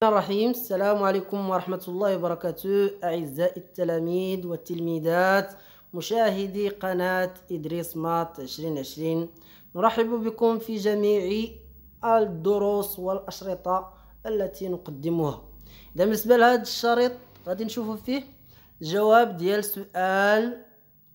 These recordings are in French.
بسم الله الرحيم السلام عليكم ورحمة الله وبركاته أعزائي التلاميذ والتلميذات مشاهدي قناة إدريس مات 2020 نرحب بكم في جميع الدروس والأشرطة التي نقدمها إذا بالنسبة لهذا الشريط غادي نشوفوا فيه جواب ديال سؤال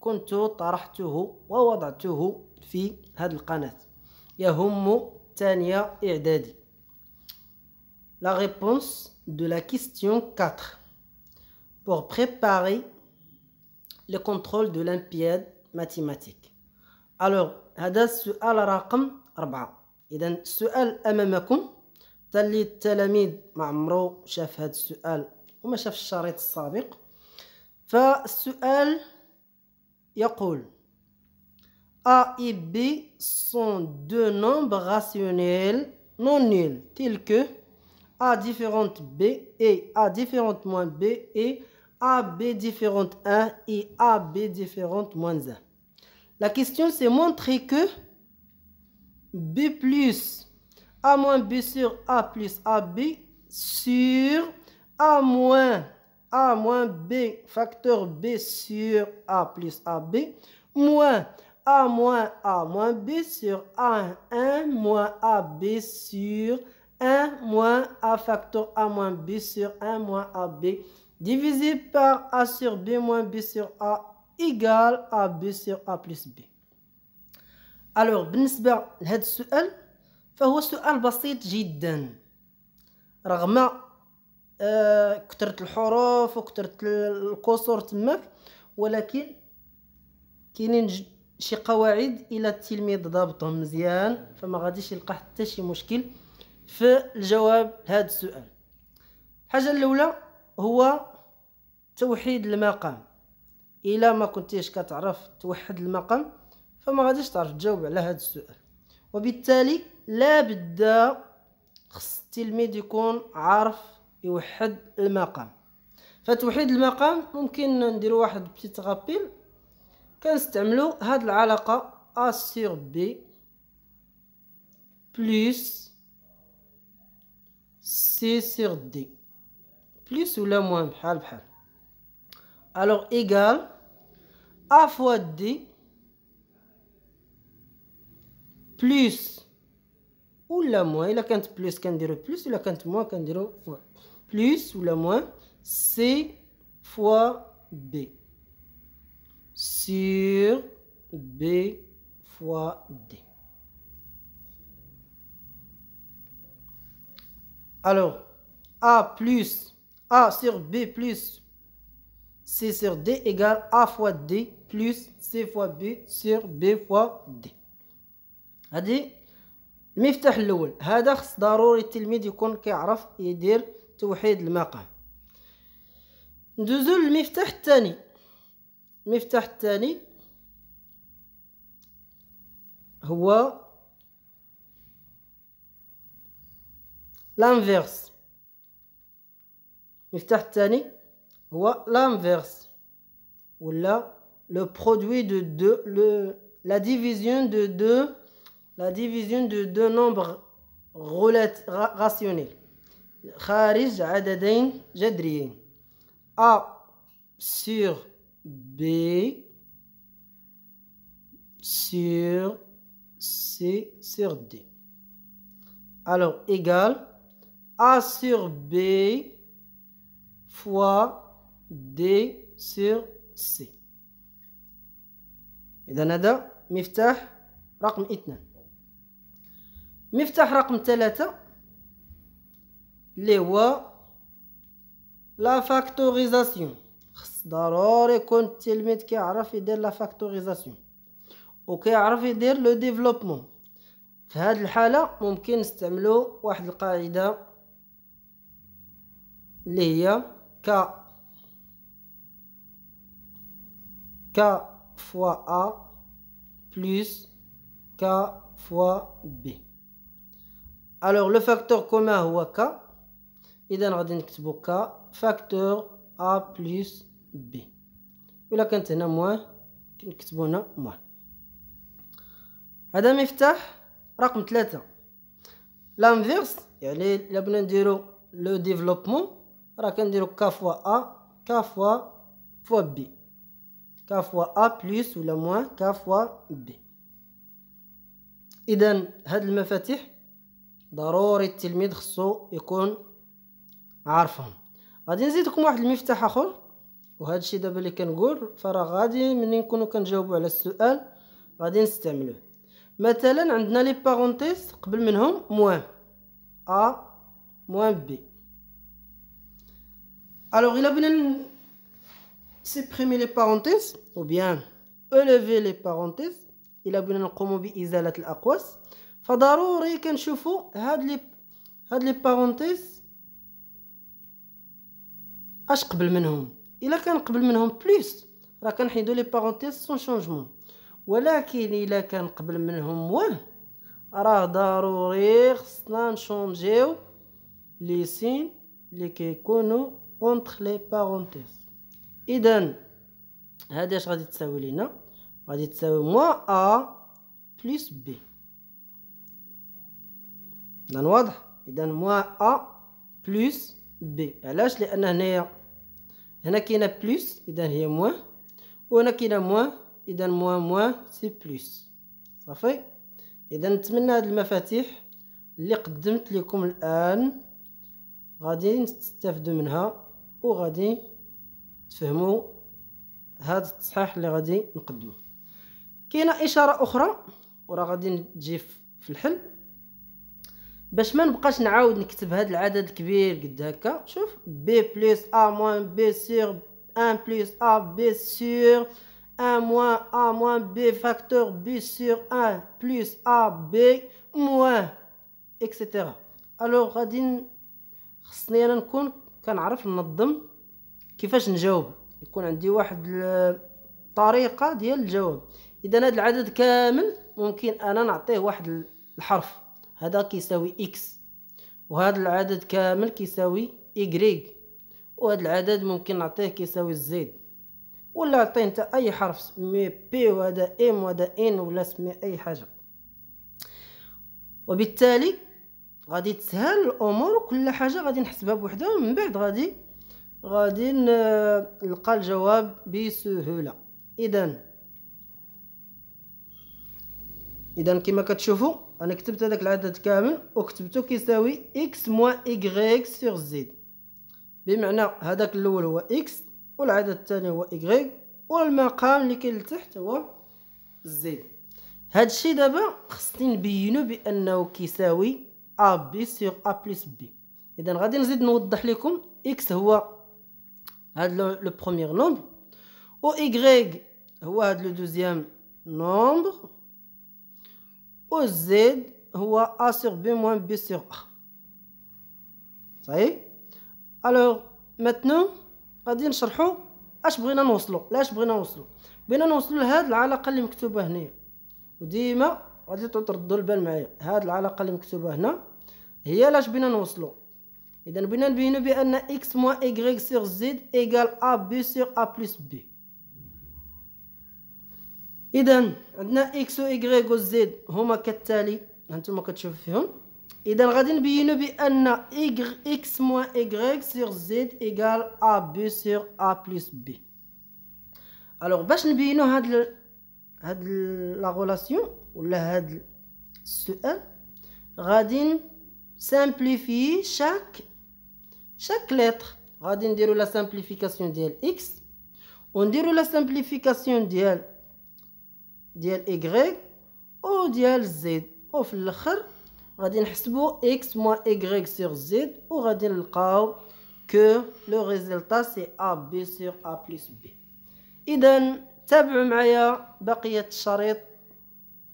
كنت طرحته ووضعته في هذه القناة يهم ثانية إعدادي la réponse de la question 4 pour préparer le contrôle de l'Olympiade mathématique. Alors, هذا السؤال رقم 4 إذا السؤال أمامكم تاللي التلاميذ ما عمرو شاف هذا السؤال وما شاف الشريط السابق فالسؤال يقول A et B sont deux nombres rationnels non nuls tels que a différente B et A différente moins B et AB différente 1 et AB différente moins 1. La question, c'est montrer que B plus A moins B sur A plus AB sur A moins A moins B facteur B sur A plus AB moins A moins A moins B sur A1 moins AB sur 1 moins a facteur a moins b sur 1 moins ab divisé par a sur b moins b sur a égale à b sur a plus b الوغ بالنسبه لهذا السؤال فهو سؤال بسيط جدا رغم آه، كثرة الحروف وكثرة القصور تماك ولكن كاينين شي قواعد الى التلميذ ضابطهم مزيان فما غاديش يلقى حتى شي مشكل في الجواب لهذا السؤال الحاجة الأولى هو توحيد المقام إلا ما كنتيش كتعرف توحد المقام فما غاديش تعرف تجاوب على هذا السؤال وبالتالي لا بد خص التلميذ يكون عارف يوحد المقام فتوحيد المقام ممكن نديرو واحد بتيت غابيل كنستعملو هاد العلاقة ا sur بي plus C sur D. Plus ou la moins, Alors, égal A fois D plus ou la moins. Il a quand plus, quand plus, il a quand moins, quand moins. Plus ou la moins, C fois B sur B fois D. Alors, A plus A sur B plus C sur D égale A fois D plus C fois B sur B fois D هذه المفتاح الاول هذا خص ضروري التلميذ يكون كيعرف يدير توحيد المقام ندوزو للمفتاح الثاني المفتاح الثاني هو l'inverse مفتاح Tani, l'inverse là le produit de deux le la division de deux la division de deux nombres rationnels خارج عددين جذريين A sur B sur C sur D alors égal A sur B fois D sur C إذا هذا مفتاح رقم اثنان مفتاح رقم ثلاثة اللي هو لا فاكتوريزاسيون خص ضروري يكون التلميذ كيعرف يدير لا فاكتوريزاسيون وكيعرف يدير لو ديفلوبمون في هذه الحالة ممكن نستعملو واحد القاعدة Là, k k fois a plus k fois b. Alors le facteur commun wa k, il donne rien facteur a plus b. il y a moins, c'est bon là moins. Adam Raconte-lete. L'inverse, y a les le développement. راه كنديرو كا فوا ا كا فوا فوا بي كا فوا ا بلس ولا موان كا فوا بي اذا هاد المفاتيح ضروري التلميذ خصو يكون عارفهم غادي نزيدكم واحد المفتاح اخر وهذا الشيء دابا اللي كنقول فراه غادي منين نكونوا كنجاوبوا على السؤال غادي نستعملوه مثلا عندنا لي بارونتيز قبل منهم موان ا موان بي Alors, il a bien supprimer les parenthèses, ou bien élever les parenthèses. Il a bien نقوم بإزالة الأقواس. فضروري كنشوفوا هاد لي هاد لي بارونتيز اش قبل منهم الا كان قبل منهم بلوس راه كنحيدو لي بارونتيز سون شونجمون ولكن الا كان قبل منهم واه راه ضروري خصنا نشونجيو لي سين لي كيكونوا اونتر لي بارونتيز اذا هذا اش غادي تساوي لينا غادي تساوي موان ا بلس بي اذا واضح اذا موان ا بلس بي علاش لان هنايا هنا كاينه بلس اذا هي موان وهنا كاينه موان اذا موان موان سي بلس صافي اذا نتمنى هاد المفاتيح اللي قدمت لكم الان غادي تستافدوا منها وغادي تفهموا هذا التصحيح اللي غادي نقدمه كاينه اشاره اخرى وراه غادي تجي في الحل باش ما نبقاش نعاود نكتب هذا العدد الكبير قد هكا شوف بي بلس ا موان بي سور ان بلس ا بي سور ان موان ا موان بي فاكتور بي سور ان بلس ا بي موان اكسيتيرا الوغ غادي خصني انا نكون كنعرف ننظم كيفاش نجاوب يكون عندي واحد الطريقه ديال الجواب اذا هذا العدد كامل ممكن انا نعطيه واحد الحرف هذا كيساوي اكس وهذا العدد كامل كيساوي y وهذا العدد ممكن نعطيه كيساوي زيد ولا عطيه انت اي حرف سمي بي وهذا ام وهذا ان ولا سمي اي حاجه وبالتالي غادي تسهل الامور وكل حاجه غادي نحسبها بوحدها ومن بعد غادي غادي نلقى الجواب بسهوله اذا اذا كما كتشوفوا انا كتبت هذاك العدد كامل وكتبته كيساوي اكس موا y سيغ زد بمعنى هذاك الاول هو اكس والعدد الثاني هو y والمقام اللي كاين لتحت هو زد هادشي دابا خصني نبينو بانه كيساوي AB سيغ A بلس B إذا غادي نزيد نوضح لكم X هو هاد لو بخومييغ نومبر و Y هو هاد لو دوزيام نومبر و زيد هو A سيغ B موان B سيغ A صحيح الوغ ماتنو غادي نشرحو اش بغينا نوصلو لاش بغينا نوصلو بغينا نوصلو لهاد العلاقه اللي مكتوبه هنايا وديما غادي تردوا البال معايا هاد العلاقه اللي مكتوبه هنا هي لاش بينا نوصلوا اذا بينا نبينوا بان اكس موان y سير زد ايكال ا بي سير ا بلس بي اذا عندنا اكس و y و زد هما كالتالي هانتوما كتشوفوا فيهم اذا غادي نبينوا بان اكس موان y سير زد ايكال ا بي سير ا بلس بي الوغ باش نبينوا هاد ال... هاد لا ريلاسيون ولا هاد السؤال غادي نسامبليفي شاك شاك لتر غادي نديرو لا سامبليفيكاسيون ديال اكس ونديرو لا سامبليفيكاسيون ديال ديال اي او ديال زد وفي الاخر غادي نحسبو اكس موان اي سور زد وغادي نلقاو كو لو ريزلتا سي ا بي سيغ ا بلس بي اذا تابعوا معايا بقيه الشريط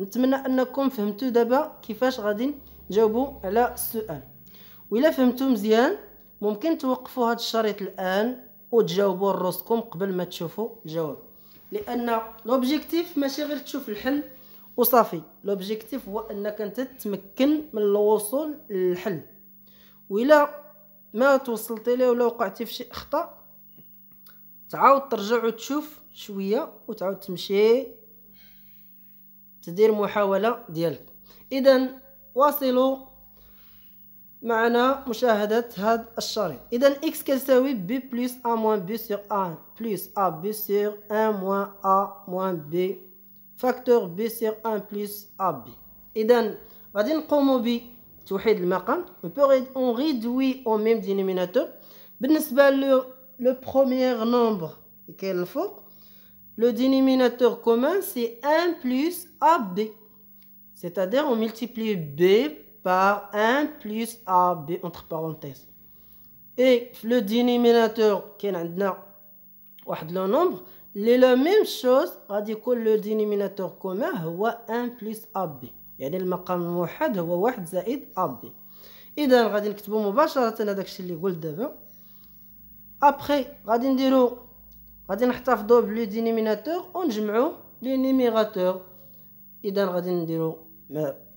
نتمنى انكم فهمتوا دابا كيفاش غادي نجاوبوا على السؤال وإلا فهمتوا مزيان ممكن توقفوا هذا الشريط الان وتجاوبوا راسكم قبل ما تشوفوا الجواب لان لوبجيكتيف ماشي غير تشوف الحل وصافي لوبجيكتيف هو انك انت تتمكن من الوصول للحل وإلا ما توصلتي ليه ولا وقعتي في شي اخطاء تعاود ترجع وتشوف شويه وتعاود تمشي تدير محاولة ديالك إذا واصلوا معنا مشاهدة هذا الشريط إذا إكس كتساوي بي بلس أ موان بي سيغ أ بلس أ بي سيغ أن موان أ موان بي فاكتور بي سيغ أن بلس أ بي إذا غادي نقومو بتوحيد المقام أون غيدوي أو ميم دينوميناتور بالنسبة لو لو بخومييغ نومبر كاين الفوق Le dénominateur commun, c'est 1 plus AB. C'est-à-dire, on multiplie B par 1 plus AB, entre parenthèses. Et le dénominateur qui est le nombre, c'est la même chose, le dénominateur commun, c'est 1 plus AB. يعني المقام الموحد هو واحد زائد اب اذا غادي نكتبو مباشرة هذاك الشيء اللي قلت دابا ابخي غادي نديرو غادي نحتفظو بلو دينيميناتور نجمعو لي نيميغاتور اذا غادي م#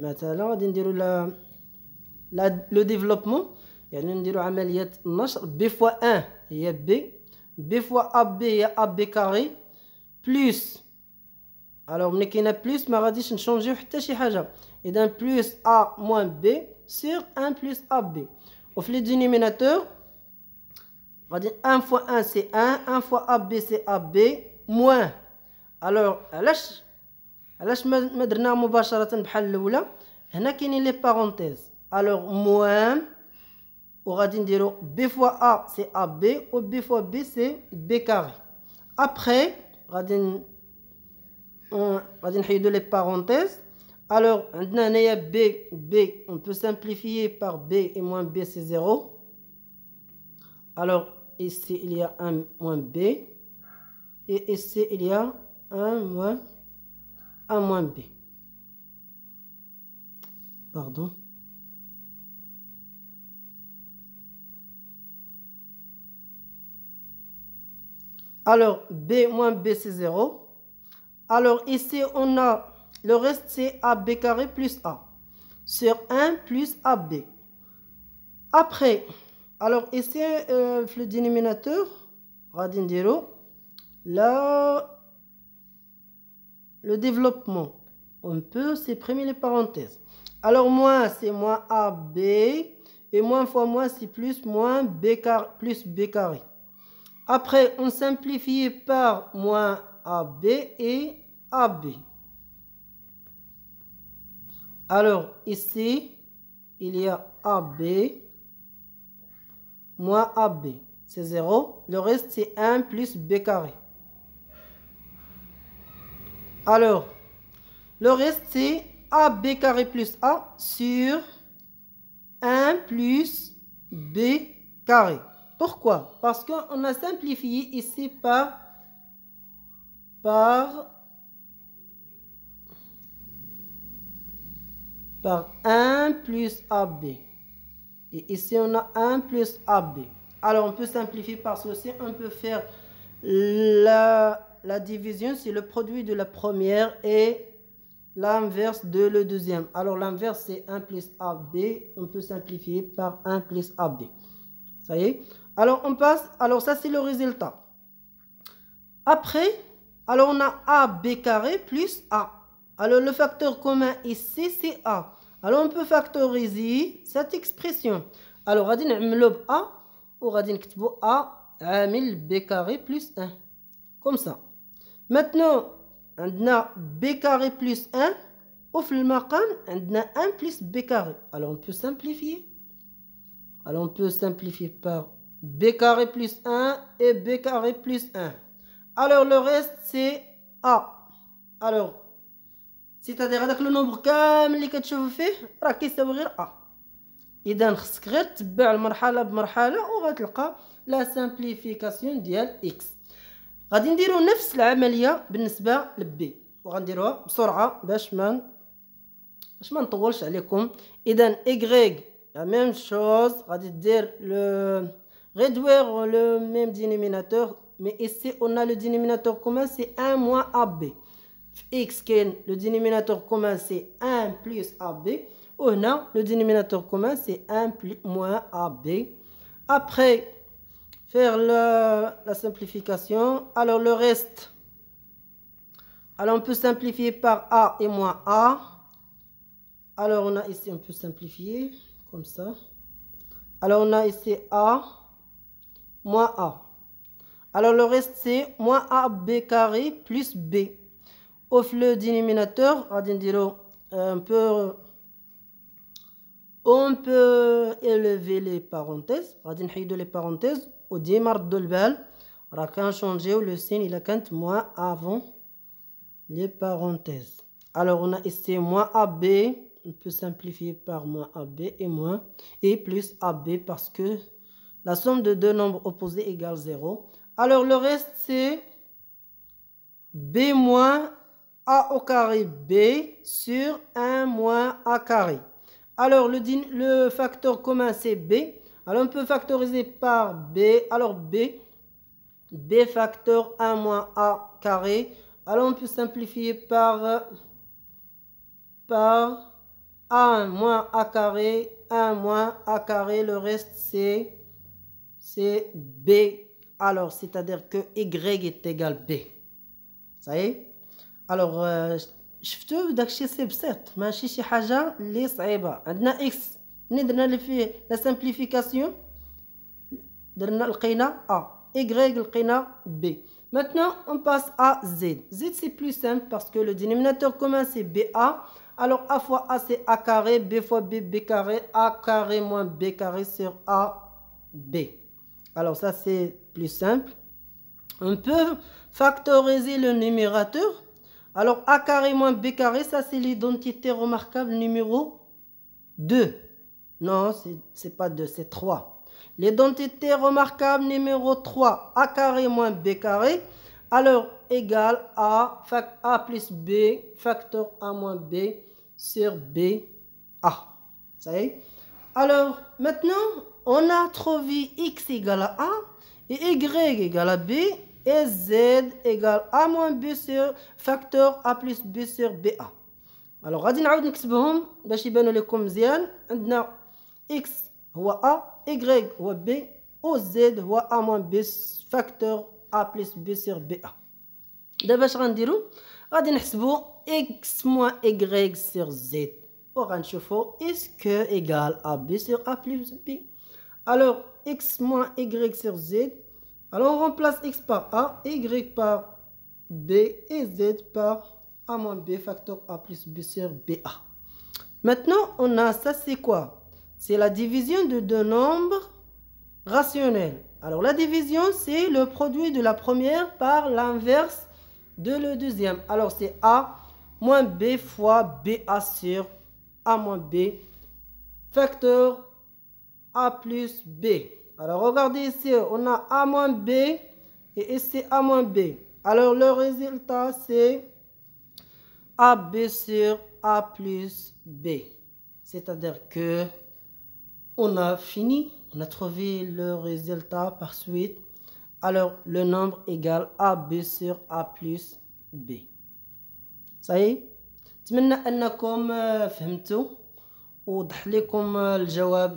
مثلا غادي نديرو لا لا لو ديفلوبمون يعني نديرو عمليه النشر بي فوا ان هي بي بي فوا ا بي هي ا بي كاري بلس الوغ ملي كاينه بلس ما غاديش نشونجيو حتى شي حاجه اذا بلس ا موان بي سيغ ان بلس ا بي وفي لي دينيميناتور 1 fois 1 c'est 1, 1 fois AB c'est AB, moins. Alors, alors, alors, je vais vous montrer un peu de temps. les parenthèses. Alors, moins, on va dire B fois A c'est AB ou B fois B c'est B carré. Après, on va dire on va les parenthèses. Alors, on a B, B, on peut simplifier par B et moins B, c'est 0. Alors, ici il y a 1 moins B, et ici il y a 1 moins, A moins B. Pardon. Alors, B moins B, c'est 0. Alors, ici, on a le reste, c'est AB carré plus A sur 1 plus AB. Après, alors ici euh, le dénominateur, غادي Là le développement on peut supprimer les parenthèses alors moins c'est moins AB et moins fois moins c'est plus moins B car, plus B carré après on simplifie par moins AB et AB alors ici il y a AB moins AB, c'est 0. Le reste, c'est 1 plus B carré. Alors, le reste, c'est AB carré plus A sur 1 plus B carré. Pourquoi Parce qu'on a simplifié ici par, par, 1 plus AB. Et ici, on a 1 plus AB. Alors, on peut simplifier par ceci. On peut faire la, division, c'est le produit de la première et l'inverse de le deuxième. Alors, l'inverse, c'est 1 plus AB. On peut simplifier par 1 plus AB. Ça y est Alors, on passe. Alors, ça, c'est le résultat. Après, alors, on a AB carré plus A. Alors, le facteur commun ici, c'est A alors on peut factoriser cette expression alors on un ب a va écrire a عامل b carré plus 1 comme ça maintenant on a b carré plus 1 وفي on a 1 plus b carré alors on peut simplifier alors on peut simplifier par b carré plus 1 et b carré plus 1 alors le reste c'est a alors سيتادير هذاك لو نومبر كامل اللي كتشوف فيه راه كيساوي غير ا اذا خصك غير تتبع المرحله بمرحله وغتلقى لا سامبليفيكاسيون ديال اكس غادي نديرو نفس العمليه بالنسبه لبي وغنديروها بسرعه باش ما باش ما نطولش عليكم اذا ايغريغ لا ميم شوز غادي دير لو لو ميم دينيميناتور مي اي سي اون لو le dénominateur سي c'est 1 ا بي x, le dénominateur commun, c'est 1 plus AB. On non, le dénominateur commun, c'est 1 plus, moins AB. Après, faire la simplification. Alors, le reste, alors on peut simplifier par A et moins A. Alors, on a ici, on peut simplifier comme ça. Alors, on a ici A moins A. Alors, le reste, c'est moins AB carré plus B. Au dénominateur, on peut élever un peu on peut élever les parenthèses peut de les parenthèses on peut va changer le signe il a كانت moins avant les parenthèses alors on a ici moins ab on peut simplifier par moins ab et moins et plus ab parce que la somme de deux nombres opposés égale 0 alors le reste c'est b moins a au carré b sur 1 moins a carré. Alors le, le facteur commun c'est b. Alors on peut factoriser par b. Alors b, b facteur 1 moins a carré. Alors on peut simplifier par, par a moins a carré, 1 moins a carré. Le reste c'est b. Alors c'est-à-dire que y est égal b. Ça y est alors euh, شفتو داكشي سي بسيط ماشي شي حاجه لي صعيبه عندنا on ملي درنا لي فيه لا سامبليفيكاسيون درنا لقينا Y, لقينا B. Maintenant, on passe à Z. Z, c'est plus simple parce que le dénominateur commun, c'est BA. Alors, A fois A, c'est A carré. B fois B, B carré. A carré moins B carré sur A, B. Alors, ça, c'est plus simple. On peut factoriser le numérateur alors A carré moins B carré, ça c'est l'identité remarquable numéro 2. Non, c'est pas 2, c'est 3. L'identité remarquable numéro 3, A carré moins B carré, alors égale à A plus B, facteur A moins B sur B, A. Ça y est Alors, maintenant, on a trouvé X égale à A et Y égale à B et z égale a moins b sur facteur a plus b sur ba. Alors, on va dire que nous avons ben les comme On a x ou a, y ou b, ou z ou a moins b sur facteur a plus b sur ba. D'abord, on va dire que x moins y sur z. pour va dire que est-ce que égale a b sur a plus b. Alors, x moins y sur z. Alors on remplace x par a, y par b et z par a moins b facteur a plus b sur ba. Maintenant, on a ça, c'est quoi C'est la division de deux nombres rationnels. Alors la division, c'est le produit de la première par l'inverse de le deuxième. Alors c'est a moins b fois ba sur a moins b facteur a plus b. Alors regardez ici, on a A moins B et ici A moins B. Alors le résultat c'est AB sur A plus B. C'est-à-dire que on a fini, on a trouvé le résultat par suite. Alors le nombre égale b sur A plus B. Ça y est vous avez la réponse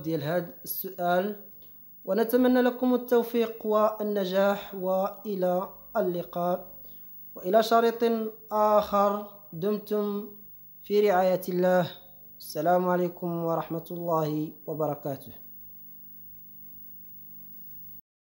de ونتمنى لكم التوفيق والنجاح وإلى اللقاء وإلى شريط آخر دمتم في رعاية الله السلام عليكم ورحمة الله وبركاته